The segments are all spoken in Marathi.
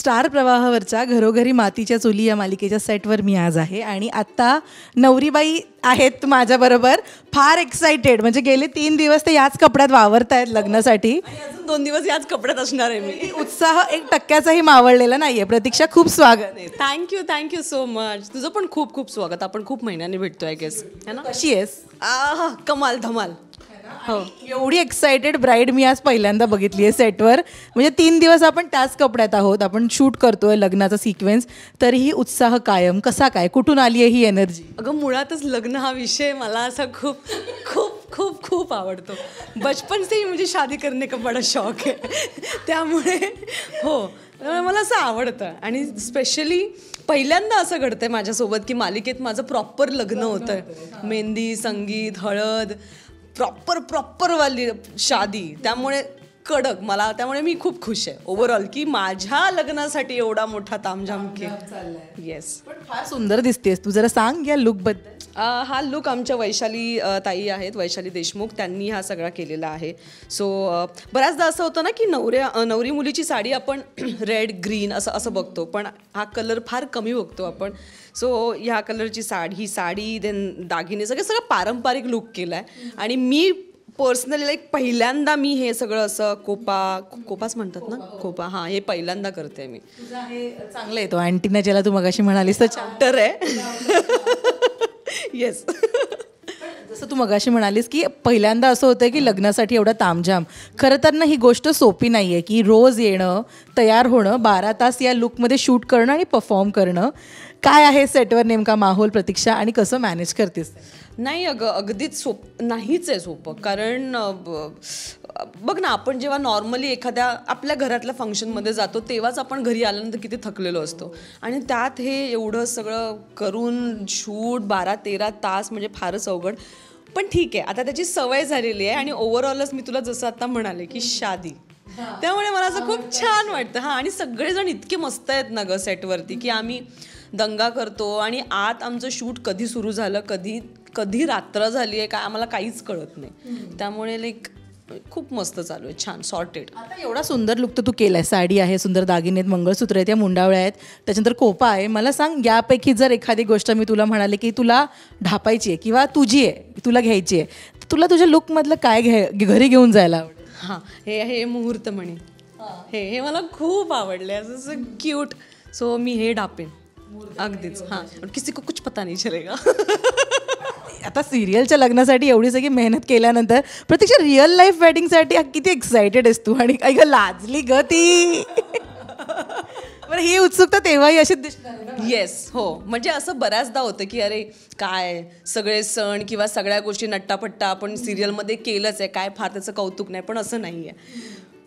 स्टार प्रवाहावरच्या घरोघरी मातीच्या चुली या मालिकेच्या सेटवर मी आज आहे आणि आत्ता नवरीबाई आहेत माझ्याबरोबर फार एक्सायटेड म्हणजे गेले तीन दिवस ते याच कपड्यात वावरत आहेत लग्नासाठी अजून दोन दिवस याच कपड्यात असणार आहे मी उत्साह एक टक्क्याचाही मावळलेला नाही प्रतीक्षा खूप स्वागत आहे थँक्यू थँक्यू सो मच तुझं पण खूप खूप स्वागत आपण खूप महिन्यांनी भेटतो केस गेस है ना कशी आहेस आ, कमाल धमाल हो. एवढी एक्सायटेड ब्राईड मी आज पहिल्यांदा बघितली आहे सेटवर म्हणजे तीन दिवस आपण त्याच कपड्यात आहोत आपण शूट करतोय लग्नाचा सिक्वेन्स तरीही उत्साह कायम कसा काय कुठून आली आहे ही एनर्जी अगं मुळातच लग्न हा विषय मला असा खूप खूप खूप खूप आवडतो बचपन से म्हणजे शादी करणे का बडा शौक आहे त्यामुळे हो मला असं आवडतं आणि स्पेशली पहिल्यांदा असं घडतंय माझ्यासोबत की मालिकेत माझं प्रॉपर लग्न होतं मेहंदी संगीत हळद प्रॉपर वाली शादी त्यामुळे कडक मला त्यामुळे मी खूप खुश आहे ओव्हरऑल की माझ्या लग्नासाठी एवढा मोठा तामझाम केला येस पण फार सुंदर दिसतेस तू जरा सांग या लुक बद्दल हा लुक आमच्या वैशाली ताई आहेत वैशाली देशमुख त्यांनी हा सगळा केलेला आहे सो बऱ्याचदा असं होतं ना की नवऱ्या नवरी मुलीची साडी आपण रेड ग्रीन असं असं बघतो पण हा कलर फार कमी बघतो आपण सो ह्या कलरची साडी ही साडी देन दागिने सगळं सगळं पारंपरिक लुक केला आहे आणि मी पर्सनली लाईक पहिल्यांदा मी हे सगळं असं कोपा कोपाच म्हणतात ना कोपा हां हे पहिल्यांदा करते मी हे चांगलं येतो अँटीना ज्याला तू मगाशी म्हणालीस तर चॅप्टर आहे येस जसं तू मगाशी म्हणालीस की पहिल्यांदा असं होतं की लग्नासाठी एवढा तामझाम खरं तर ना ही गोष्ट सोपी नाही आहे की रोज येणं तयार होणं बारा तास या लुकमध्ये शूट करणं आणि परफॉर्म करणं काय आहे सेटवर नेमका माहोल प्रतीक्षा आणि कसं मॅनेज करतेस नाही अगं अगदीच सोप नाहीच आहे सोपं कारण बघ ना आपण जेव्हा नॉर्मली एखाद्या आपल्या घरातल्या फंक्शनमध्ये जातो तेव्हाच आपण घरी आल्यानंतर किती थकलेलो असतो आणि त्यात हे एवढं सगळं करून शूट बारा तेरा तास म्हणजे फारच अवघड पण ठीक आहे आता त्याची सवय झालेली आहे आणि ओव्हरऑलच मी तुला जसं आता म्हणाले की शादी त्यामुळे मला असं खूप छान वाटतं हां आणि सगळेजण इतके मस्त आहेत ना ग सेटवरती की आम्ही दंगा करतो आणि आत आमचं शूट कधी सुरू झालं कधी कधी रात्र झाली आहे का आम्हाला काहीच कळत नाही त्यामुळे लाईक खूप मस्त चालू आहे छान सॉर्टेड आता एवढा सुंदर लुक तर तू केलाय साडी आहे सुंदर दागिने आहेत मंगळसूत्र आहेत या मुंडावळ्या आहेत त्याच्यानंतर कोपा आहे मला सांग यापैकी जर एखादी गोष्ट मी तुला म्हणाले की तुला ढापायची आहे किंवा तुझी आहे तुला घ्यायची आहे तर तुला तुझ्या लुकमधलं काय घ्याय घरी घेऊन जायला आवडेल हां हे हे मुहूर्त म्हणे हे हे मला खूप आवडले असं क्यूट सो मी हे ढापेन अगदीच हां किसी को कुछ पता नाही चलेगा आता सिरियलच्या लग्नासाठी एवढी सगळी मेहनत केल्यानंतर प्रत्यक्ष रिअल लाईफ वेडिंगसाठी किती एक्सायटेड असतो तू आणि ऐक लाजली ग ती ही उत्सुकता तेव्हाही अशी दिसणार येस हो म्हणजे असं बऱ्याचदा होतं की अरे काय सगळे सण किंवा सगळ्या गोष्टी नट्टापट्टा आपण सिरियलमध्ये केलंच आहे काय फार त्याचं कौतुक नाही पण असं नाही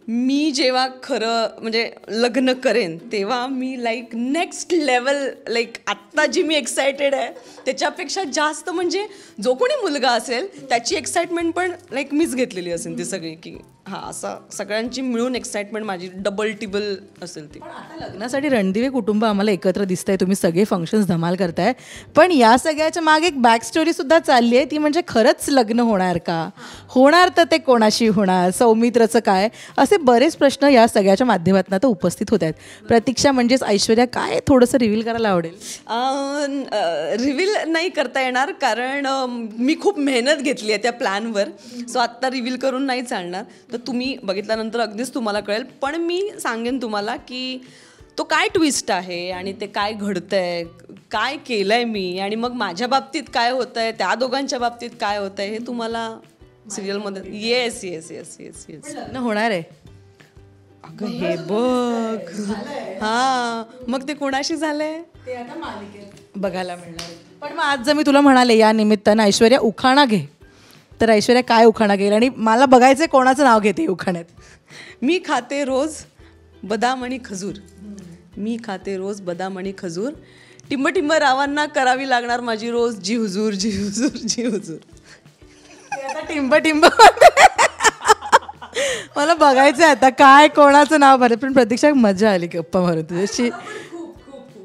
मी जेव्हा खरं म्हणजे लग्न करेन तेव्हा मी लाईक नेक्स्ट लेवल लाईक आत्ता जी मी एक्सायटेड आहे त्याच्यापेक्षा जास्त म्हणजे जो कोणी मुलगा असेल त्याची एक्साइटमेंट पण लाईक मीच घेतलेली असेल ती सगळी की हां असं सगळ्यांची मिळून एक्साइटमेंट माझी डबल टिबल असेल ती लग्नासाठी रणदिवे कुटुंब आम्हाला एकत्र दिसत आहे तुम्ही सगळे फंक्शन्स धमाल करताय पण या सगळ्याच्या मागे एक बॅक सुद्धा चालली आहे ती म्हणजे खरंच लग्न होणार का होणार तर ते कोणाशी होणार सौमित्रचं काय असे बरेच प्रश्न या सगळ्याच्या माध्यमातून आता उपस्थित होत आहेत प्रतीक्षा म्हणजेच ऐश्वर्या काय थोडंसं रिव्हील करायला आवडेल रिव्हील नाही करता येणार कारण मी खूप मेहनत घेतली आहे त्या प्लॅनवर सो आत्ता रिव्हील करून नाही चालणार तर तुम्ही बघितल्यानंतर अगदीच तुम्हाला कळेल पण मी सांगेन तुम्हाला की तो काय ट्विस्ट आहे आणि ते काय घडतं आहे काय केलं आहे मी आणि मग माझ्या बाबतीत काय होतं आहे त्या दोघांच्या बाबतीत काय होतं आहे हे तुम्हाला सिरियलमध्ये yes yes yes yes yes होणार आहे अगं हे बघ हा मग ते कोणाशी झालंय बघायला मिळणार पण मग आज जर मी तुला म्हणाले या निमित्तानं ऐश्वर्या उखाणा घे तर ऐश्वर्या काय उखाणा घेईल आणि मला बघायचं कोणाचं नाव घेते उखाण्यात मी खाते रोज बदाम आणि खजूर मी खाते रोज बदाम आणि खजूर टिंब रावांना करावी लागणार माझी रोज जी हुजूर जी हुजूर जी हुजूर टिंबटिंब मला बघायचं आता काय कोणाचं नाव भरत पण प्रतीक्षा मजा आली गप्पा मारून तुझ्याशी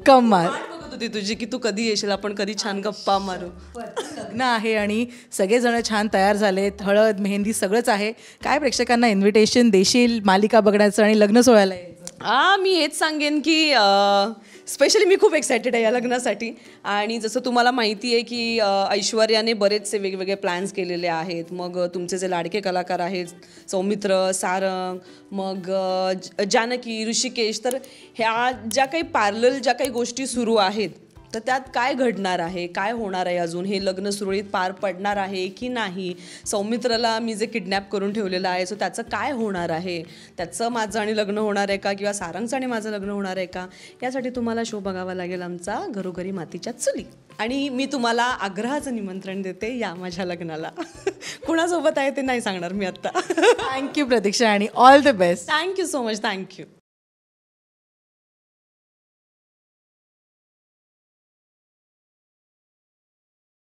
कमाल म्हणत होती तुझी की तू कधी येशील आपण कधी छान गप्पा मारू लग्न आहे आणि सगळेजण छान तयार झालेत हळद मेहंदी सगळंच आहे काय प्रेक्षकांना इन्व्हिटेशन देशील मालिका बघण्याचं आणि लग्न सोहळ्याला हां मी हेच सांगेन की स्पेशली मी खूप एक्सायटेड आहे या लग्नासाठी आणि जसं तुम्हाला माहिती आहे की ऐश्वर्याने बरेचसे वेगवेगळे प्लॅन्स केलेले आहेत मग तुमचे जे लाडके कलाकार आहेत सौमित्र सारंग मग जानकी ऋषिकेश तर ह्या ज्या काही पार्लल ज्या काही गोष्टी सुरू आहेत तर त्यात काय घडणार आहे काय होणार आहे अजून हे लग्न सुरळीत पार पडणार आहे की नाही सौमित्राला मी जे किडनॅप करून ठेवलेलं आहे सो त्याचं काय होणार आहे त्याचं माझं आणि लग्न होणार आहे का किंवा सारंगचं आणि माझं लग्न होणार आहे का यासाठी तुम्हाला शो बघावा लागेल आमचा घरोघरी मातीच्या चुली आणि मी तुम्हाला आग्रहाचं निमंत्रण देते या माझ्या लग्नाला कुणासोबत आहे ते नाही सांगणार मी आत्ता थँक्यू प्रतीक्षा आणि all the best thank you so much thank you